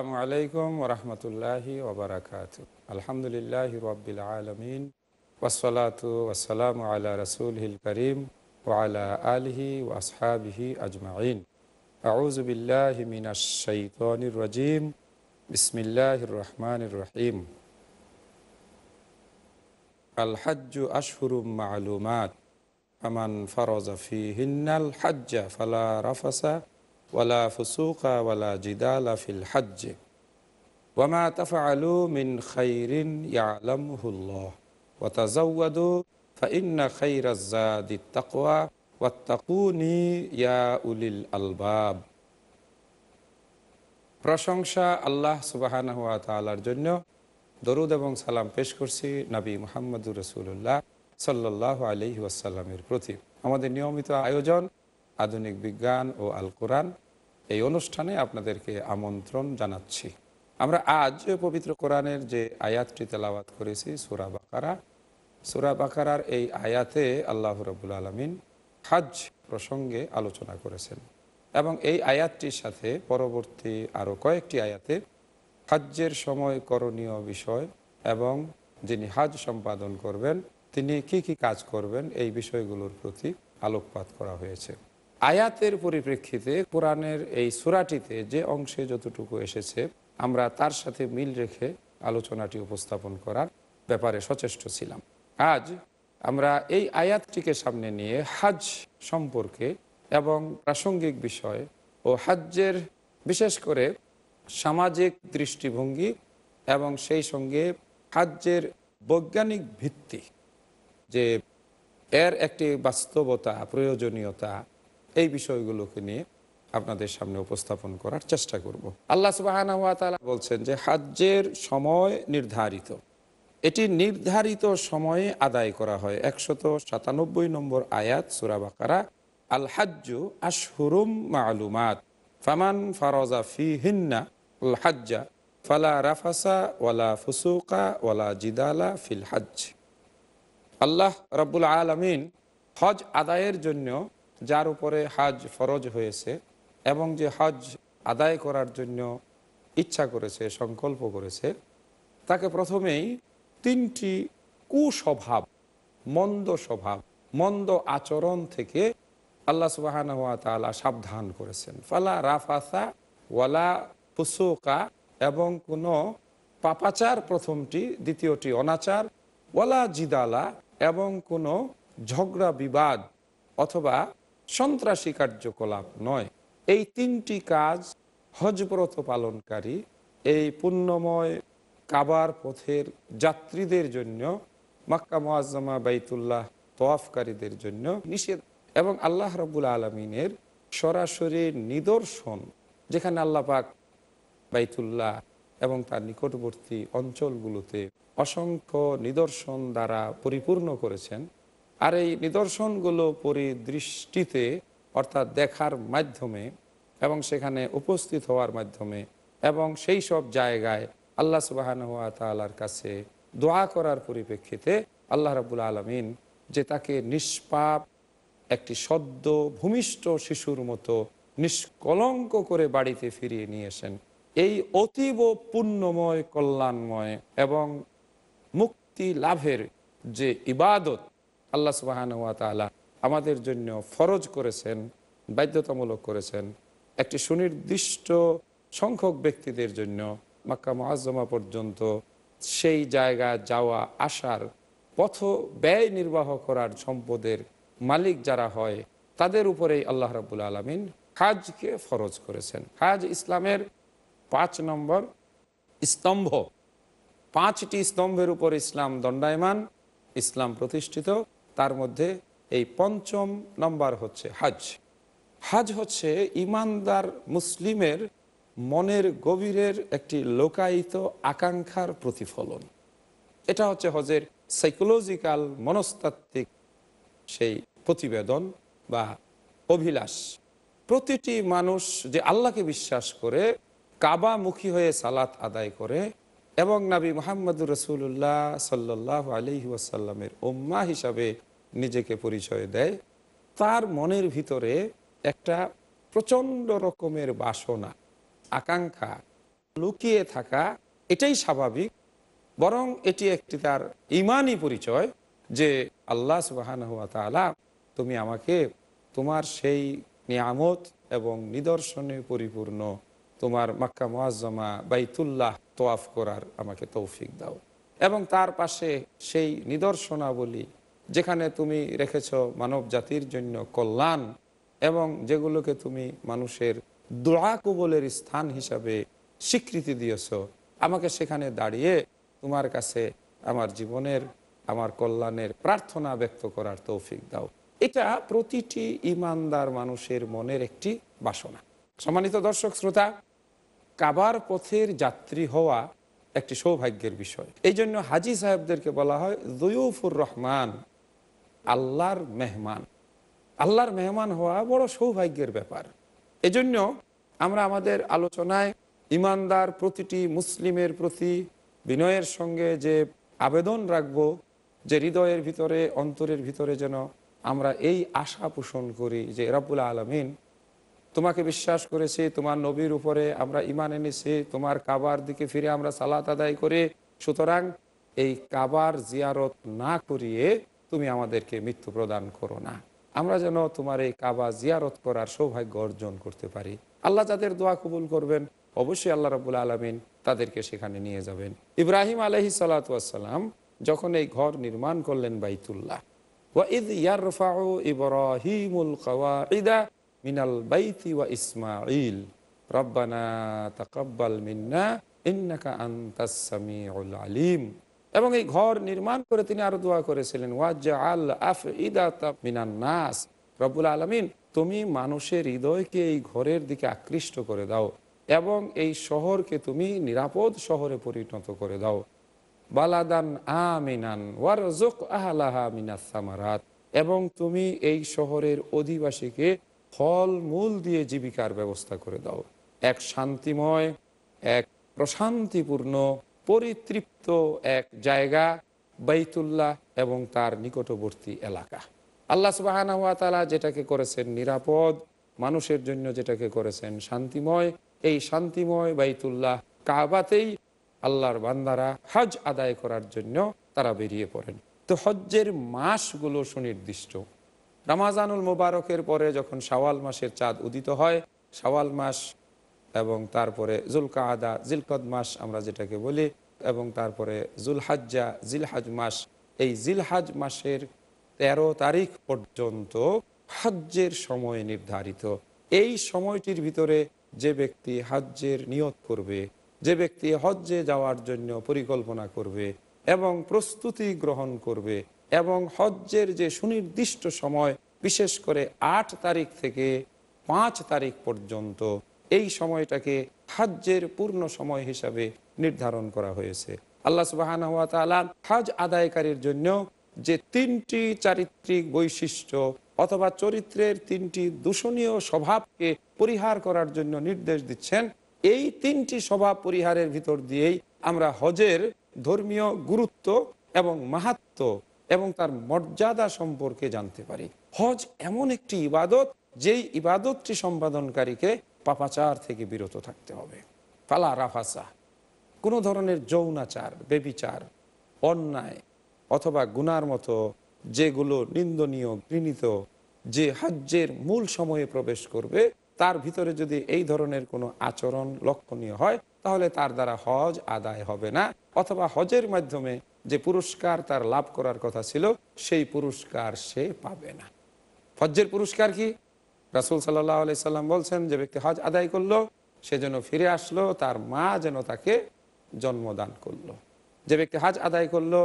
السلام عليكم ورحمة الله وبركاته الحمد لله رب العالمين والصلاة والسلام على رسوله الكريم وعلى آله وأصحابه أجمعين أعوذ بالله من الشيطان الرجيم بسم الله الرحمن الرحيم الحج أشهر معلومات فمن فرض فيهن الحج فلا رفص فلا رفص ওয়ালা ফুসুকা ওয়ালা জিদালা ফিল হাজ্জে ওয়ামা তাফা আলু মিন খাইরিন ইয়ালামহুল্লাহ ওয়াতাজাউয়াদু ফাইন্না খাইরাজ্জাদি তাকওয়া ওয়াত্তাকুনি ইয়া উলিল আলবাব প্রশংসা আল্লাহ সুবাহান হুয়া তালার জন্য দরুদ এবং সালাম পেশ করছি নাবী মোহাম্মদুর রসুল্লাহ সাল্লাহ আলি ওয়াসাল্লামের প্রতি আমাদের নিয়মিত আয়োজন আধুনিক বিজ্ঞান ও আল কোরআন এই অনুষ্ঠানে আপনাদেরকে আমন্ত্রণ জানাচ্ছি আমরা আজ পবিত্র কোরআনের যে আয়াতটি তেলাওয়াত করেছি সুরা বাকারা সুরা বাকারার এই আয়াতে আল্লাহ রবুল আলমিন হাজ প্রসঙ্গে আলোচনা করেছেন এবং এই আয়াতটির সাথে পরবর্তী আরও কয়েকটি আয়াতে হাজ্যের সময় করণীয় বিষয় এবং যিনি হাজ সম্পাদন করবেন তিনি কি কি কাজ করবেন এই বিষয়গুলোর প্রতি আলোকপাত করা হয়েছে আয়াতের পরিপ্রেক্ষিতে কোরআনের এই সুরাটিতে যে অংশে যতটুকু এসেছে আমরা তার সাথে মিল রেখে আলোচনাটি উপস্থাপন করার ব্যাপারে সচেষ্ট ছিলাম আজ আমরা এই আয়াতটিকে সামনে নিয়ে হাজ সম্পর্কে এবং প্রাসঙ্গিক বিষয় ও হাজ্যের বিশেষ করে সামাজিক দৃষ্টিভঙ্গি এবং সেই সঙ্গে হাজ্যের বৈজ্ঞানিক ভিত্তি যে এর একটি বাস্তবতা প্রয়োজনীয়তা এই বিষয়গুলোকে নিয়ে আপনাদের সামনে উপস্থাপন করার চেষ্টা করব। আল্লাহ সুবাহ বলছেন যে হাজ্যের সময় নির্ধারিত এটি নির্ধারিত সময়ে আদায় করা হয় একশত সাতানব্বই নম্বর আয়াত সুরাবাকারা আল হাজ্য আশহুরুম মালুমাত ফামান ফারজা ফি হিন্না আল হাজ্জা ফালা রাফাসা ওয়ালা ফুসুকা ওয়ালা জিদালা ফিল হাজ আল্লাহ রবুল আলমিন হজ আদায়ের জন্য যার উপরে হাজ ফরজ হয়েছে এবং যে হজ আদায় করার জন্য ইচ্ছা করেছে সংকল্প করেছে তাকে প্রথমেই তিনটি কুস্বভাব মন্দ স্বভাব মন্দ আচরণ থেকে আল্লাহ সুবাহ সাবধান করেছেন ফালা রাফাসা ওয়ালা পুসোকা এবং কোনো পাপাচার প্রথমটি দ্বিতীয়টি অনাচার ওয়ালা জিদালা এবং কোনো ঝগড়া বিবাদ অথবা সন্ত্রাসী কার্যকলাপ নয় এই তিনটি কাজ হজব্রত পালনকারী এই পুণ্যময় কাবার পথের যাত্রীদের জন্য মাক্কা মোয়াজ্জামা বাইতুল্লাহ তোয়াফকারীদের জন্য নিষেধ এবং আল্লাহ রবুল আলমিনের সরাসরি নিদর্শন যেখানে আল্লাহ পাক বাইতুল্লাহ এবং তার নিকটবর্তী অঞ্চলগুলোতে অসংখ্য নিদর্শন দ্বারা পরিপূর্ণ করেছেন আর এই নিদর্শনগুলো পরিদৃষ্টিতে অর্থাৎ দেখার মাধ্যমে এবং সেখানে উপস্থিত হওয়ার মাধ্যমে এবং সেই সব জায়গায় আল্লাহ সুবাহান হাত তালার কাছে দোয়া করার পরিপ্রেক্ষিতে আল্লাহ রাবুল আলমিন যে তাকে নিষ্পাপ একটি সদ্য ভূমিষ্ঠ শিশুর মতো নিষ্কলঙ্ক করে বাড়িতে ফিরিয়ে নিয়েছেন এই অতীব পুণ্যময় কল্যাণময় এবং মুক্তি লাভের যে ইবাদত আল্লাহ সুবাহানুয়া তালা আমাদের জন্য ফরজ করেছেন বাধ্যতামূলক করেছেন একটি সুনির্দিষ্ট সংখ্যক ব্যক্তিদের জন্য মাক্কা মহাজমা পর্যন্ত সেই জায়গা যাওয়া আসার পথ ব্যয় নির্বাহ করার সম্পদের মালিক যারা হয় তাদের উপরেই আল্লাহ রাবুল আলমিন হাজকে ফরজ করেছেন হাজ ইসলামের পাঁচ নম্বর স্তম্ভ পাঁচটি স্তম্ভের উপর ইসলাম দণ্ডায়মান ইসলাম প্রতিষ্ঠিত তার মধ্যে এই পঞ্চম নম্বর হচ্ছে হাজ হাজ হচ্ছে ইমানদার মুসলিমের মনের গভীরের একটি লোকায়িত আকাঙ্ক্ষার প্রতিফলন এটা হচ্ছে হজের সাইকোলজিক্যাল মনস্তাত্ত্বিক সেই প্রতিবেদন বা অভিলাষ প্রতিটি মানুষ যে আল্লাহকে বিশ্বাস করে কাবামুখী হয়ে সালাত আদায় করে এবং নাবী মোহাম্মদুর রসুল্লাহ সাল্লাহ আলি ওয়াসাল্লামের ওম্মা হিসাবে নিজেকে পরিচয় দেয় তার মনের ভিতরে একটা প্রচণ্ড রকমের বাসনা আকাঙ্ক্ষা লুকিয়ে থাকা এটাই স্বাভাবিক বরং এটি একটি তার ইমানই পরিচয় যে আল্লাহ সুবাহান হুয়া তালা তুমি আমাকে তোমার সেই নিয়ামত এবং নিদর্শনে পরিপূর্ণ তোমার মাক্কা মোয়াজ্জমা বাইতুল্লাহ তোয়াফ করার আমাকে তৌফিক দাও এবং তার পাশে সেই নিদর্শনাবলী যেখানে তুমি রেখেছ মানব জাতির জন্য কল্যাণ এবং যেগুলোকে তুমি মানুষের দোয়া কবলের স্থান হিসাবে স্বীকৃতি দিয়েছ আমাকে সেখানে দাঁড়িয়ে তোমার কাছে আমার জীবনের আমার কল্যাণের প্রার্থনা ব্যক্ত করার তৌফিক দাও এটা প্রতিটি ইমানদার মানুষের মনের একটি বাসনা সম্মানিত দর্শক শ্রোতা কাবার পথের যাত্রী হওয়া একটি সৌভাগ্যের বিষয় এই জন্য হাজি সাহেবদেরকে বলা হয় জয়ুফুর রহমান আল্লাহর মেহমান আল্লাহর মেহমান হওয়া বড় সৌভাগ্যের ব্যাপার এজন্য আমরা আমাদের আলোচনায় ইমানদার প্রতিটি মুসলিমের প্রতি বিনয়ের সঙ্গে যে আবেদন রাখব যে হৃদয়ের ভিতরে অন্তরের ভিতরে যেন আমরা এই আশা পোষণ করি যে রাবুল আলমিন তোমাকে বিশ্বাস করেছি তোমার নবীর উপরে আমরা ইমান এনেছি তোমার কাবার দিকে ফিরে আমরা সালাত আদায় করে সুতরাং এই কাবার জিয়ারত না করিয়ে তুমি আমাদেরকে মৃত্যু প্রদান করো না আমরা যেন তোমার এই কাবা জিয়ারত করার সৌভাগ্য অর্জন করতে পারি আল্লাহ যাদের দোয়া কবুল করবেন অবশ্যই আল্লাহ রবুল আলমিন তাদেরকে সেখানে নিয়ে যাবেন ইব্রাহিম আলহি সালাতাম যখন এই ঘর নির্মাণ করলেন বাইতুল্লাহ ইদ ইয়ারফা ইবরাহিমুল কওয়াঈদা মিনাল বাইতি ওয়া ইসমাইল রব্বানা তাকাব্বাল মিন্না ইন্নাকা আনতাস সামিউল আলিম এবং এই ঘর নির্মাণ করে তিনি আরো দোয়া করেছিলেন ওয়াজা আল মিনান নাস রব্বুল আলামিন তুমি মানুষের হৃদয়কে এই ঘরের দিকে আকৃষ্ট করে দাও এবং এই শহরকে তুমি নিরাপদ শহরে পরিণত করে দাও বালাদান আমিনান ওয়ারজুক আহলাহা মিনাস সামারাত এবং তুমি এই শহরের অধিবাসীকে ফল মূল দিয়ে জীবিকার ব্যবস্থা করে দাও এক শান্তিময় এক প্রশান্তিপূর্ণ পরিতৃপ্ত এক জায়গা বাইতুল্লাহ এবং তার নিকটবর্তী এলাকা আল্লাহ সুবাহানা যেটাকে করেছেন নিরাপদ মানুষের জন্য যেটাকে করেছেন শান্তিময় এই শান্তিময় বাইতুল্লাহ কাবাতেই আল্লাহর বান্দারা হজ আদায় করার জন্য তারা বেরিয়ে পড়েন তো হজ্জের মাসগুলো সুনির্দিষ্ট রামাজানুল মোবারকের পরে যখন শাওয়াল মাসের চাঁদ উদিত হয় শাওয়াল মাস এবং তারপরে জুলকা আদা জিলকদ মাস আমরা যেটাকে বলি এবং তারপরে জুলহাজ্জা জিলহাজ মাস এই জিলহাজ মাসের ১৩ তারিখ পর্যন্ত হজ্জের সময় নির্ধারিত এই সময়টির ভিতরে যে ব্যক্তি হজ্জের নিয়ত করবে যে ব্যক্তি হজ্জে যাওয়ার জন্য পরিকল্পনা করবে এবং প্রস্তুতি গ্রহণ করবে এবং হজ্জের যে সুনির্দিষ্ট সময় বিশেষ করে আট তারিখ থেকে পাঁচ তারিখ পর্যন্ত এই সময়টাকে হজ্জের পূর্ণ সময় হিসাবে নির্ধারণ করা হয়েছে আল্লাহ সুবাহ হজ আদায়কারীর জন্য যে তিনটি চারিত্রিক বৈশিষ্ট্য অথবা চরিত্রের তিনটি দূষণীয় স্বভাবকে পরিহার করার জন্য নির্দেশ দিচ্ছেন এই তিনটি স্বভাব পরিহারের ভিতর দিয়েই আমরা হজের ধর্মীয় গুরুত্ব এবং মাহাত্ম এবং তার মর্যাদা সম্পর্কে জানতে পারি হজ এমন একটি ইবাদত যেই ইবাদতটি সম্পাদনকারীকে পাপাচার থেকে বিরত থাকতে হবে ফালা রাফাসা কোনো ধরনের যৌনাচার বেবিচার অন্যায় অথবা গুনার মতো যেগুলো নিন্দনীয় ঘৃণিত যে হাজ্যের মূল সময়ে প্রবেশ করবে তার ভিতরে যদি এই ধরনের কোনো আচরণ লক্ষণীয় হয় তাহলে তার দ্বারা হজ আদায় হবে না অথবা হজের মাধ্যমে যে পুরস্কার তার লাভ করার কথা ছিল সেই পুরস্কার সে পাবে না হজ্জের পুরস্কার কি রাসুল সাল্লাহ সাল্লাম বলছেন যে ব্যক্তি হজ আদায় করলো সে যেন ফিরে আসলো তার মা যেন তাকে জন্মদান করলো যে ব্যক্তি হাজ আদায় করলো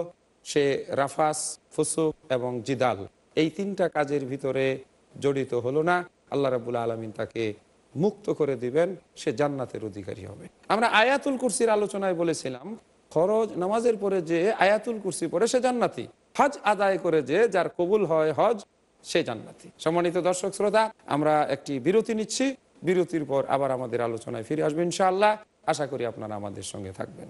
সে রাফাস ফুসুক এবং জিদাল এই তিনটা কাজের ভিতরে জড়িত হলো না আল্লাহ রাবুল আলমিন তাকে মুক্ত করে দিবেন সে জান্নাতের অধিকারী হবে আমরা আয়াতুল কুরসির আলোচনায় বলেছিলাম ফরজ নামাজের পরে যে আয়াতুল কুরসি পরে সে জান্নাতি হজ আদায় করে যে যার কবুল হয় হজ সে জান্নাতি সম্মানিত দর্শক শ্রোতা আমরা একটি বিরতি নিচ্ছি বিরতির পর আবার আমাদের আলোচনায় ফিরে আসবেন ইনশাআল্লাহ আশা করি আপনারা আমাদের সঙ্গে থাকবেন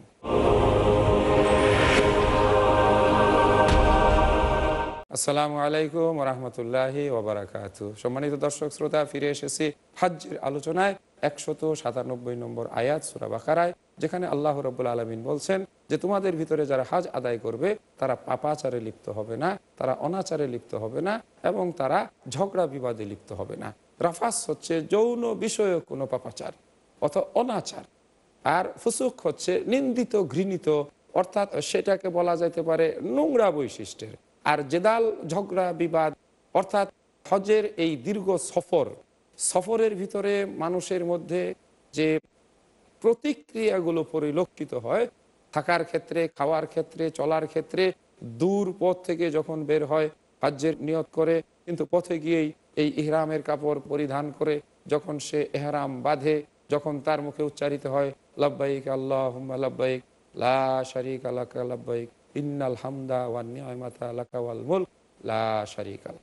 আসসালামু আলাইকুম রহমতুল্লাহ ওবরাকাত সম্মানিত দর্শক শ্রোতা ফিরে এসেছি হজ্জের আলোচনায় একশত সাতানব্বই নম্বর আয়াত সুরাবাকারায় যেখানে আল্লাহ রব্বুল আলমিন বলছেন যে তোমাদের ভিতরে যারা হাজ আদায় করবে তারা পাপাচারে লিপ্ত হবে না তারা অনাচারে লিপ্ত হবে না এবং তারা ঝগড়া বিবাদে লিপ্ত হবে না রাফাস হচ্ছে যৌন বিষয়ক কোনো পাপাচার অথবা অনাচার আর ফুসুক হচ্ছে নিন্দিত ঘৃণিত অর্থাৎ সেটাকে বলা যাইতে পারে নোংরা বৈশিষ্ট্যের আর জেদাল ঝগড়া বিবাদ অর্থাৎ হজের এই দীর্ঘ সফর সফরের ভিতরে মানুষের মধ্যে যে প্রতিক্রিয়াগুলো পরিলক্ষিত হয় থাকার ক্ষেত্রে খাওয়ার ক্ষেত্রে চলার ক্ষেত্রে দূর পথ থেকে যখন বের হয় হাজ্যের নিয়ত করে কিন্তু পথে গিয়েই এই ইহরামের কাপড় পরিধান করে যখন সে এহরাম বাঁধে যখন তার মুখে উচ্চারিত হয় লব্বাইক আল্লাহ লব্বাইক লা শারিক ইন্নাল হামদা ওয়ান্নিয়মাতা আলাকাওয়াল মুল লা শারিক আল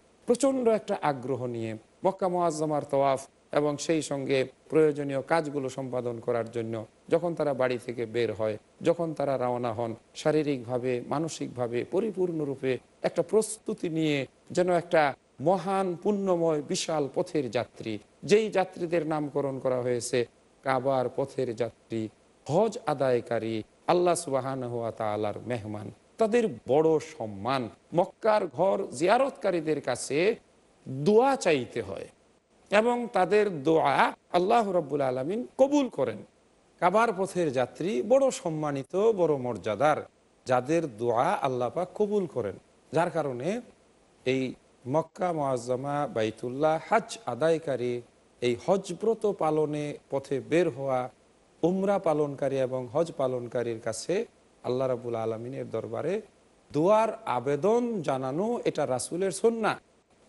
একটা আগ্রহ নিয়ে মক্কা মোয়াজ্জমার তোয়াফ এবং সেই সঙ্গে প্রয়োজনীয় কাজগুলো সম্পাদন করার জন্য যখন তারা বাড়ি থেকে বের হয় যখন তারা রওনা হন শারীরিকভাবে মানসিকভাবে পরিপূর্ণরূপে একটা প্রস্তুতি নিয়ে যেন একটা মহান পুণ্যময় বিশাল পথের যাত্রী যেই যাত্রীদের নামকরণ করা হয়েছে কাবার পথের যাত্রী হজ আদায়কারী আল্লাহ সুবাহান হুয়া তালার মেহমান তাদের বড় সম্মান মক্কার ঘর জিয়ারতকারীদের কাছে দোয়া চাইতে হয় এবং তাদের দোয়া আল্লাহ রব্বুল আলমিন কবুল করেন কাবার পথের যাত্রী বড় সম্মানিত বড় মর্যাদার যাদের দোয়া আল্লাপা কবুল করেন যার কারণে এই মক্কা মোয়াজ্জমা বাইতুল্লাহ হাজ আদায়কারী এই হজব্রত পালনে পথে বের হওয়া উমরা পালনকারী এবং হজ পালনকারীর কাছে আল্লাহ রাবুল আলমিনের দরবারে দোয়ার আবেদন জানানো এটা রাসুলের সন্না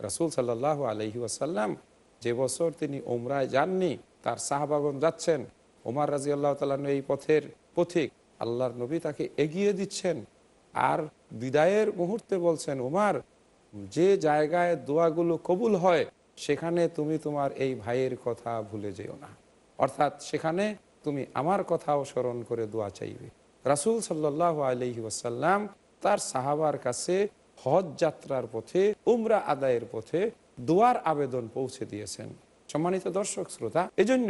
রাসুল সাল্লাহ আলহিউসাল্লাম আসাল্লাম যে বছর তিনি ওমরায় যাননি তার সাহবাগন যাচ্ছেন ওমার রাজি আল্লাহ তালান এই পথের পথিক আল্লাহর নবী তাকে এগিয়ে দিচ্ছেন আর বিদায়ের মুহূর্তে বলছেন ওমার যে জায়গায় দোয়াগুলো কবুল হয় সেখানে তুমি তোমার এই ভাইয়ের কথা ভুলে যেও না অর্থাৎ সেখানে তুমি আমার কথাও স্মরণ করে দোয়া চাইবে রাসুল সাল্লাহ আলহি ওয়াসাল্লাম তার সাহাবার কাছে হজ যাত্রার পথে উমরা আদায়ের পথে দোয়ার আবেদন পৌঁছে দিয়েছেন সম্মানিত দর্শক শ্রোতা এজন্য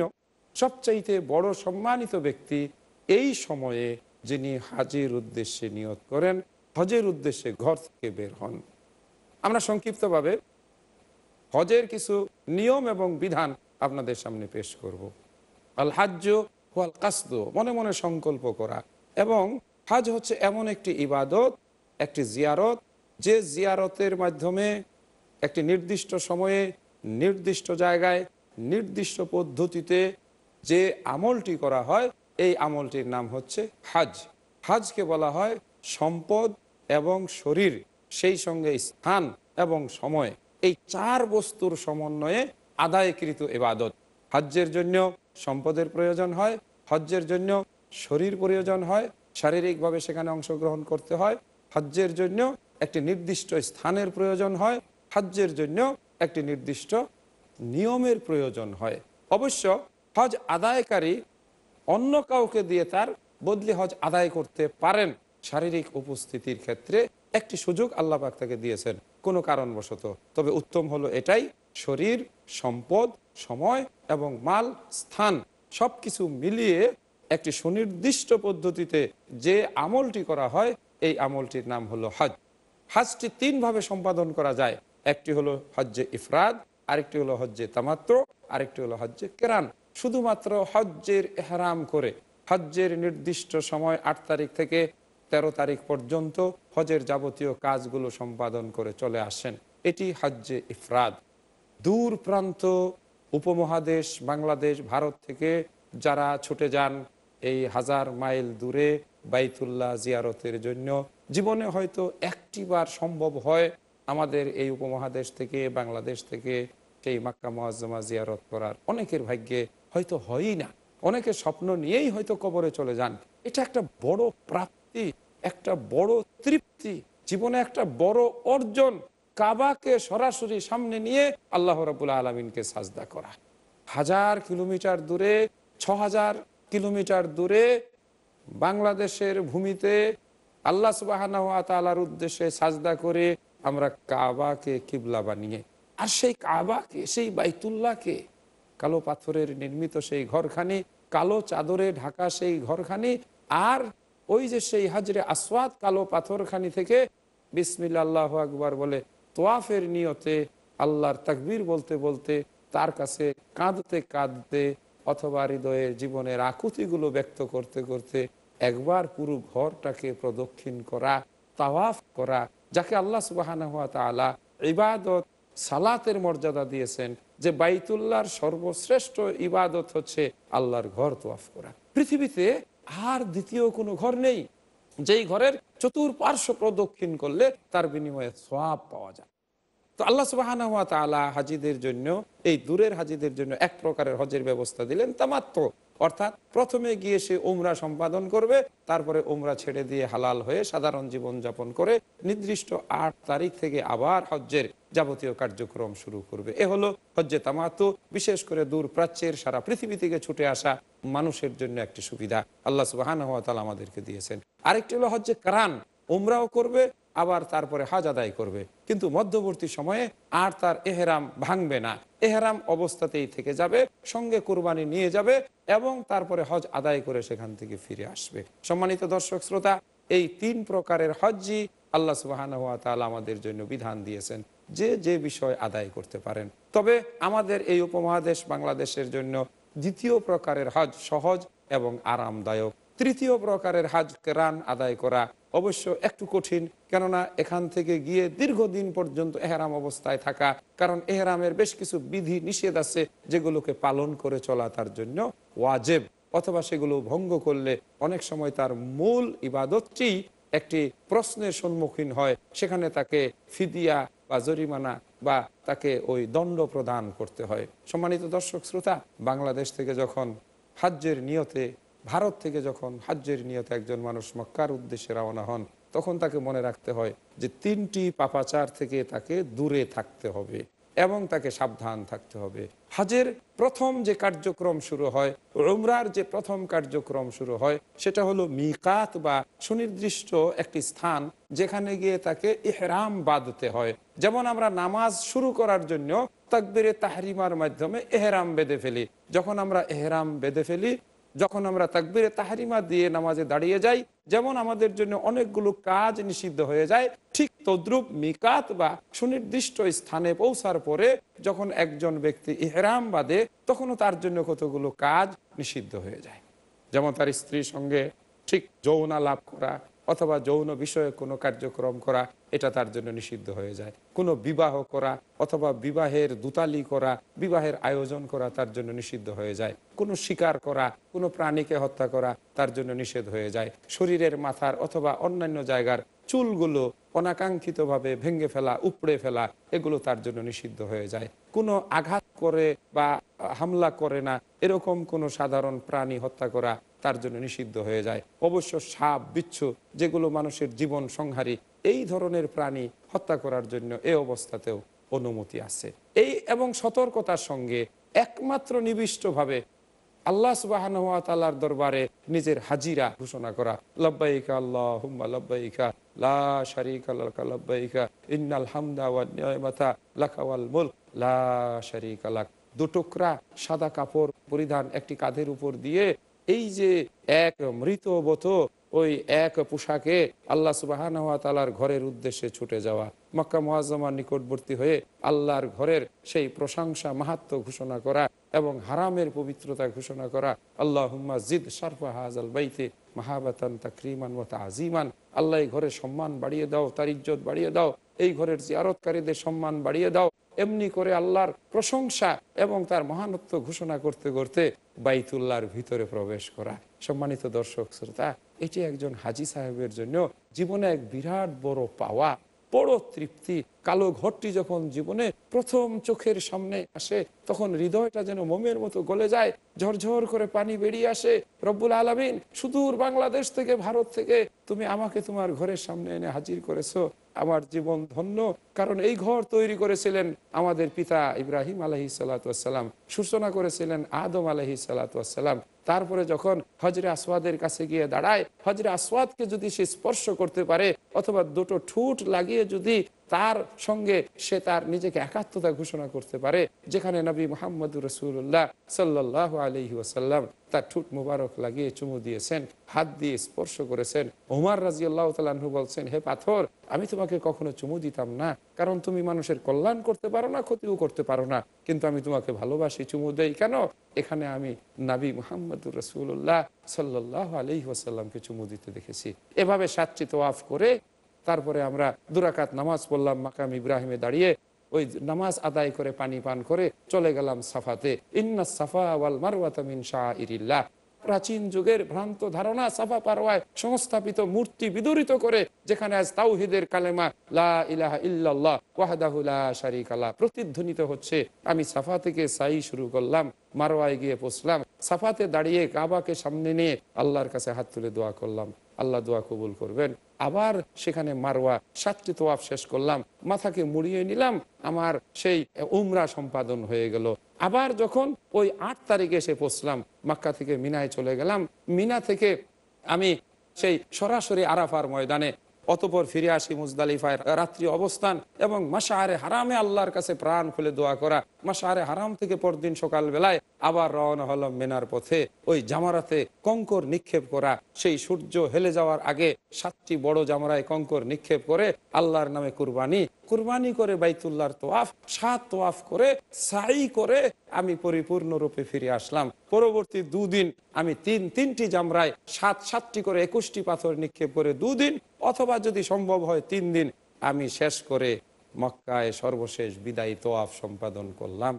সবচাইতে বড় সম্মানিত ব্যক্তি এই সময়ে যিনি হাজির উদ্দেশ্যে নিয়ত করেন হজের উদ্দেশ্যে ঘর থেকে বের হন আমরা সংক্ষিপ্তভাবে হজের কিছু নিয়ম এবং বিধান আপনাদের সামনে পেশ করব আল হাজ্য হুয়াল কাস্ত মনে মনে সংকল্প করা এবং হাজ হচ্ছে এমন একটি ইবাদত একটি জিয়ারত যে জিয়ারতের মাধ্যমে একটি নির্দিষ্ট সময়ে নির্দিষ্ট জায়গায় নির্দিষ্ট পদ্ধতিতে যে আমলটি করা হয় এই আমলটির নাম হচ্ছে হাজ হাজকে বলা হয় সম্পদ এবং শরীর সেই সঙ্গে স্থান এবং সময় এই চার বস্তুর সমন্বয়ে আদায়কৃত এবাদত হজ্যের জন্য সম্পদের প্রয়োজন হয় হজ্যের জন্য শরীর প্রয়োজন হয় শারীরিকভাবে সেখানে অংশগ্রহণ করতে হয় হজ্যের জন্য একটি নির্দিষ্ট স্থানের প্রয়োজন হয় হাজ্যের জন্য একটি নির্দিষ্ট নিয়মের প্রয়োজন হয় অবশ্য হজ আদায়কারী অন্য কাউকে দিয়ে তার বদলি হজ আদায় করতে পারেন শারীরিক উপস্থিতির ক্ষেত্রে একটি সুযোগ আল্লাহ পাক তাকে দিয়েছেন কোনো কারণবশত তবে উত্তম হলো এটাই শরীর সম্পদ সময় এবং মাল স্থান সব কিছু মিলিয়ে একটি সুনির্দিষ্ট পদ্ধতিতে যে আমলটি করা হয় এই আমলটির নাম হলো হজ হাজটি তিনভাবে সম্পাদন করা যায় একটি হলো হজ্জে ইফরাদ আরেকটি হলো হজ্জে তামাত্র আরেকটি হলো হজ্জে কেরান শুধুমাত্র হজ্জের এহারাম করে হজ্জের নির্দিষ্ট সময় আট তারিখ থেকে ১৩ তারিখ পর্যন্ত হজের যাবতীয় কাজগুলো সম্পাদন করে চলে আসেন এটি হজ্জে ইফরাদ দূর প্রান্ত উপমহাদেশ বাংলাদেশ ভারত থেকে যারা ছুটে যান এই হাজার মাইল দূরে বাইতুল্লাহ জিয়ারতের জন্য জীবনে হয়তো একটিবার সম্ভব হয় আমাদের এই উপমহাদেশ থেকে বাংলাদেশ থেকে সেই মাক্কা মোয়াজ্জমা জিয়ারত করার অনেকের ভাগ্যে হয়তো হয়ই না অনেকে স্বপ্ন নিয়েই হয়তো কবরে চলে যান এটা একটা বড় প্রাপ্তি একটা বড় তৃপ্তি জীবনে একটা বড় অর্জন কাবাকে সরাসরি সামনে নিয়ে আল্লাহ রবুল্লা আলমিনকে সাজদা করা হাজার কিলোমিটার দূরে ছ হাজার কিলোমিটার দূরে বাংলাদেশের ভূমিতে আল্লাহ সুবাহ তালার উদ্দেশ্যে সাজদা করে আমরা কাবাকে কিবলা বানিয়ে আর সেই কাবাকে সেই বাইতুল্লাহকে কালো পাথরের নির্মিত সেই ঘরখানি কালো চাদরে ঢাকা সেই ঘরখানি আর ওই যে সেই হাজরে আসওয়াদ কালো পাথরখানি থেকে বিসমিল্লা আল্লাহ আকবার বলে তোয়াফের নিয়তে আল্লাহর তাকবির বলতে বলতে তার কাছে কাঁদতে কাঁদতে অথবা হৃদয়ের জীবনের আকুতিগুলো ব্যক্ত করতে করতে একবার পুরো ঘরটাকে প্রদক্ষিণ করা তাওয়াফ করা যাকে আল্লাহ সুবাহ ইবাদত সালাতের মর্যাদা দিয়েছেন যে বাইতুল্লাহর সর্বশ্রেষ্ঠ ইবাদত হচ্ছে আল্লাহর ঘর তোয়াফ করা পৃথিবীতে আর দ্বিতীয় কোনো ঘর নেই যেই ঘরের চতুর্পার্শ্ব প্রদক্ষিণ করলে তার বিনিময়ে সোয়াব পাওয়া যায় তো আল্লাহ সুবাহ হাজিদের জন্য এই দূরের হাজিদের জন্য এক প্রকারের হজের ব্যবস্থা দিলেন মাত্র অর্থাৎ প্রথমে গিয়ে সে ওমরা সম্পাদন করবে তারপরে ওমরা ছেড়ে দিয়ে হালাল হয়ে সাধারণ জীবন যাপন করে নির্দিষ্ট আট তারিখ থেকে আবার হজ্জের যাবতীয় কার্যক্রম শুরু করবে এ হলো হজ্জে তামাতু বিশেষ করে দূর প্রাচ্যের সারা পৃথিবী থেকে ছুটে আসা মানুষের জন্য একটি সুবিধা আল্লাহ সুবাহ আমাদেরকে দিয়েছেন আরেকটি হলো হজ্জে কারান উমরাও করবে আবার তারপরে হাজ আদায় করবে কিন্তু মধ্যবর্তী সময়ে আর তার এহেরাম ভাঙবে না এহেরাম অবস্থাতেই থেকে যাবে সঙ্গে কোরবানি নিয়ে যাবে এবং তারপরে হজ আদায় করে সেখান থেকে ফিরে আসবে সম্মানিত দর্শক শ্রোতা এই তিন প্রকারের হজ্জি আল্লাহ সুবাহান হাত আমাদের জন্য বিধান দিয়েছেন যে যে বিষয় আদায় করতে পারেন তবে আমাদের এই উপমহাদেশ বাংলাদেশের জন্য দ্বিতীয় প্রকারের হজ সহজ এবং আরামদায়ক তৃতীয় প্রকারের হাজ রান আদায় করা অবশ্য একটু কঠিন কেননা এখান থেকে গিয়ে দীর্ঘদিন পর্যন্ত এহরাম অবস্থায় থাকা কারণ এহরামের বেশ কিছু বিধি নিষেধ আছে যেগুলোকে পালন করে চলা তার জন্য ওয়াজেব অথবা সেগুলো ভঙ্গ করলে অনেক সময় তার মূল ইবাদতটি একটি প্রশ্নের সম্মুখীন হয় সেখানে তাকে ফিদিয়া বা জরিমানা বা তাকে ওই দণ্ড প্রদান করতে হয় সম্মানিত দর্শক শ্রোতা বাংলাদেশ থেকে যখন হাজ্যের নিয়তে ভারত থেকে যখন হাজ্যের নিয়ত একজন মানুষ মক্কার উদ্দেশ্যে রওনা হন তখন তাকে মনে রাখতে হয় যে তিনটি পাপাচার থেকে তাকে দূরে থাকতে হবে এবং তাকে সাবধান থাকতে হবে হাজের প্রথম যে কার্যক্রম শুরু হয় উমরার যে প্রথম কার্যক্রম শুরু হয় সেটা হলো মিকাত বা সুনির্দিষ্ট একটি স্থান যেখানে গিয়ে তাকে এহরাম বাঁধতে হয় যেমন আমরা নামাজ শুরু করার জন্য তাকবিরে তাহরিমার মাধ্যমে এহরাম বেঁধে ফেলি যখন আমরা এহরাম বেঁধে ফেলি যখন আমরা তাকবিরে তাহারিমা দিয়ে নামাজে দাঁড়িয়ে যাই যেমন আমাদের জন্য অনেকগুলো কাজ নিষিদ্ধ হয়ে যায় ঠিক তদ্রুপ মিকাত বা সুনির্দিষ্ট স্থানে পৌঁছার পরে যখন একজন ব্যক্তি ইহরাম বাদে তখনও তার জন্য কতগুলো কাজ নিষিদ্ধ হয়ে যায় যেমন তার স্ত্রীর সঙ্গে ঠিক যৌনা লাভ করা অথবা যৌন বিষয়ে কোনো কার্যক্রম করা এটা তার জন্য নিষিদ্ধ হয়ে যায় কোনো বিবাহ করা অথবা বিবাহের দুতালি করা বিবাহের আয়োজন করা তার জন্য নিষিদ্ধ হয়ে যায় কোনো শিকার করা কোনো প্রাণীকে হত্যা করা তার জন্য নিষেধ হয়ে যায় শরীরের মাথার অথবা অন্যান্য জায়গার চুলগুলো অনাকাঙ্ক্ষিতভাবে ভেঙে ফেলা উপড়ে ফেলা এগুলো তার জন্য নিষিদ্ধ হয়ে যায় কোনো আঘাত করে বা হামলা করে না এরকম কোনো সাধারণ প্রাণী হত্যা করা তার জন্য নিষিদ্ধ হয়ে যায় অবশ্য সাপ বিচ্ছু যেগুলো মানুষের জীবন সংহারী এই ধরনের প্রাণী হত্যা করার জন্য এ অবস্থাতেও অনুমতি আছে এই এবং সতর্কতার সঙ্গে একমাত্র নিবিষ্টভাবে আল্লাহ সুবাহর দরবারে নিজের হাজিরা ঘোষণা করা লব্বাইকা আল্লাহ লব্বাইকা লব্বাইকা সাদা কাপড় পরিধান একটি কাঁধের উপর দিয়ে এই যে এক মৃত বত ওই এক পোশাকে আল্লাহ সুবাহান ঘরের উদ্দেশ্যে ছুটে যাওয়া মক্কা মহাজমার নিকটবর্তী হয়ে আল্লাহর ঘরের সেই প্রশংসা মাহাত্ম ঘোষণা করা এবং হারামের পবিত্রতা ঘোষণা করা আল্লাহ হুম্মা জিদ শারফা হাজাল বাইতে মাহাবাতান তাকরিমান মত আজিমান আল্লাহ ঘরে সম্মান বাড়িয়ে দাও তার ইজ্জত বাড়িয়ে দাও এই ঘরের জিয়ারতকারীদের সম্মান বাড়িয়ে দাও এমনি করে আল্লাহর প্রশংসা এবং তার মহানত্ব ঘোষণা করতে করতে বাইতুল্লাহর ভিতরে প্রবেশ করা সম্মানিত দর্শক শ্রোতা এটি একজন হাজি সাহেবের জন্য জীবনে এক বিরাট বড় পাওয়া বড় তৃপ্তি কালো ঘরটি যখন জীবনে প্রথম চোখের সামনে আসে তখন হৃদয়টা যেন মোমের মতো গলে যায় ঝরঝর করে পানি বেরিয়ে আসে রব্বুল আলমিন সুদূর বাংলাদেশ থেকে ভারত থেকে তুমি আমাকে তোমার ঘরের সামনে এনে হাজির করেছো আমার জীবন ধন্য কারণ এই ঘর তৈরি করেছিলেন আমাদের পিতা ইব্রাহিম আলহি সালাতাম সূচনা করেছিলেন আদম আলহি সালাতাম তারপরে যখন হজরে আসওয়াদের কাছে গিয়ে দাঁড়ায় হজরে আসওয়াদকে যদি সে স্পর্শ করতে পারে অথবা দুটো ঠুট লাগিয়ে যদি তার সঙ্গে সে তার নিজেকে একাত্মতা ঘোষণা করতে পারে যেখানে নবী মোহাম্মদ রসুল্লাহ সাল্লাহ আলহি আসাল্লাম তার ঠুট মুবারক লাগিয়ে চুমু দিয়েছেন হাত দিয়ে স্পর্শ করেছেন উমার রাজি আল্লাহ বলছেন হে পাথর আমি তোমার তোমাকে কখনো চুমু দিতাম না কারণ তুমি মানুষের কল্যাণ করতে পারো না ক্ষতিও করতে পারো না কিন্তু আমি তোমাকে ভালোবাসি চুমু দেই কেন এখানে আমি নাবি মোহাম্মদুর রসুল্লাহ সাল্লাহ আলি ওয়াসাল্লামকে চুমু দিতে দেখেছি এভাবে সাতটি তোয়াফ করে তারপরে আমরা দুরাকাত নামাজ পড়লাম মাকাম ইব্রাহিমে দাঁড়িয়ে ওই নামাজ আদায় করে পানি পান করে চলে গেলাম সাফাতে ইন্না সাফা ওয়াল মারওয়াত মিন শাহ প্রাচীন যুগের ভ্রান্ত ধারণা সাফা পারোয়ায় সংস্থাপিত মূর্তি বিদরিত করে যেখানে আজ তাওহিদের কালেমা লা ইলাহা ইল্লাল্লাহ ওয়াহদাহুলা শারিক আল্লাহ প্রতিধ্বনিত হচ্ছে আমি সাফা থেকে সাই শুরু করলাম মারোয়ায় গিয়ে পৌঁছলাম সাফাতে দাঁড়িয়ে কাবাকে সামনে নিয়ে আল্লাহর কাছে হাত তুলে দোয়া করলাম আল্লাহ দোয়া কবুল করবেন আবার সেখানে মারোয়া সাতটি তোয়াফ শেষ করলাম মাথাকে মুড়িয়ে নিলাম আমার সেই উমরা সম্পাদন হয়ে গেল আবার যখন ওই আট তারিখে এসে পৌঁছলাম মাক্কা থেকে মিনায় চলে গেলাম মিনা থেকে আমি সেই সরাসরি আরাফার ময়দানে অতপর ফিরে আসি মুজদালিফায় রাত্রি অবস্থান এবং মাসাহারে হারামে আল্লাহর কাছে প্রাণ খুলে দোয়া করা মাসাহারে হারাম থেকে পরদিন সকালবেলায় আবার রওনা হলাম মেনার পথে ওই জামারাতে কঙ্কর নিক্ষেপ করা সেই সূর্য হেলে যাওয়ার আগে সাতটি বড় জামারায় কঙ্কর নিক্ষেপ করে আল্লাহর নামে কুরবানি কুরবানি করে বাইতুল্লাহর তোয়াফ সাত তোয়াফ করে সাই করে আমি পরিপূর্ণরূপে ফিরে আসলাম পরবর্তী দুদিন আমি তিন তিনটি জামরায় সাত সাতটি করে একুশটি পাথর নিক্ষেপ করে দুদিন অথবা যদি সম্ভব হয় তিন দিন আমি শেষ করে মক্কায় সর্বশেষ বিদায়ী তোয়াফ সম্পাদন করলাম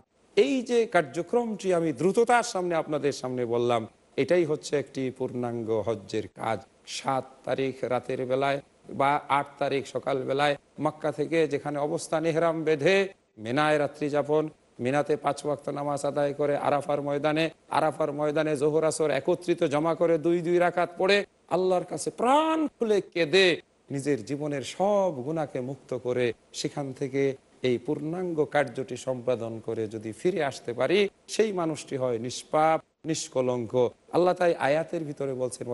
এই যে কার্যক্রমটি আমি দ্রুততার সামনে আপনাদের সামনে বললাম এটাই হচ্ছে একটি পূর্ণাঙ্গ হজ্জের কাজ সাত তারিখ রাতের বেলায় বা আট তারিখ বেলায় মক্কা থেকে যেখানে অবস্থান এহরাম বেঁধে মিনায় রাত্রি যাপন মিনাতে পাঁচ ওয়াক্ত নামাজ আদায় করে আরাফার ময়দানে আরাফার ময়দানে জোহর আসর একত্রিত জমা করে দুই দুই রাখাত পড়ে আল্লাহর কাছে প্রাণ খুলে কেঁদে নিজের জীবনের সব গুণাকে মুক্ত করে সেখান থেকে এই পূর্ণাঙ্গ কার্যটি সম্পাদন করে যদি ফিরে আসতে পারি সেই মানুষটি হয় নিষ্পাপ নিষ্কলঙ্ক আল্লাহ তাই আয়াতের ভিতরে বলছেন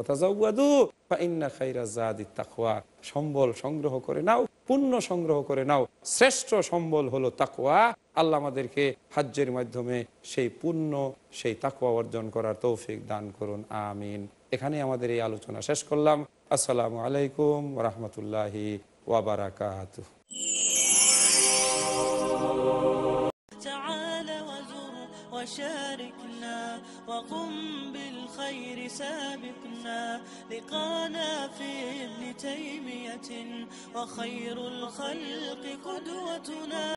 সম্বল সংগ্রহ করে নাও পুণ্য সংগ্রহ করে নাও শ্রেষ্ঠ সম্বল হলো তাকুয়া আল্লাহ আমাদেরকে হাজ্যের মাধ্যমে সেই পুণ্য সেই তাকুয়া অর্জন করার তৌফিক দান করুন আমিন এখানে আমাদের এই আলোচনা শেষ করলাম আসসালামু আলাইকুম রহমতুল্লাহি ওয়াবারাকাত وشاركني وقم بالخير سابقنا لقانا في ابن تيمية وخير الخلق قدوتنا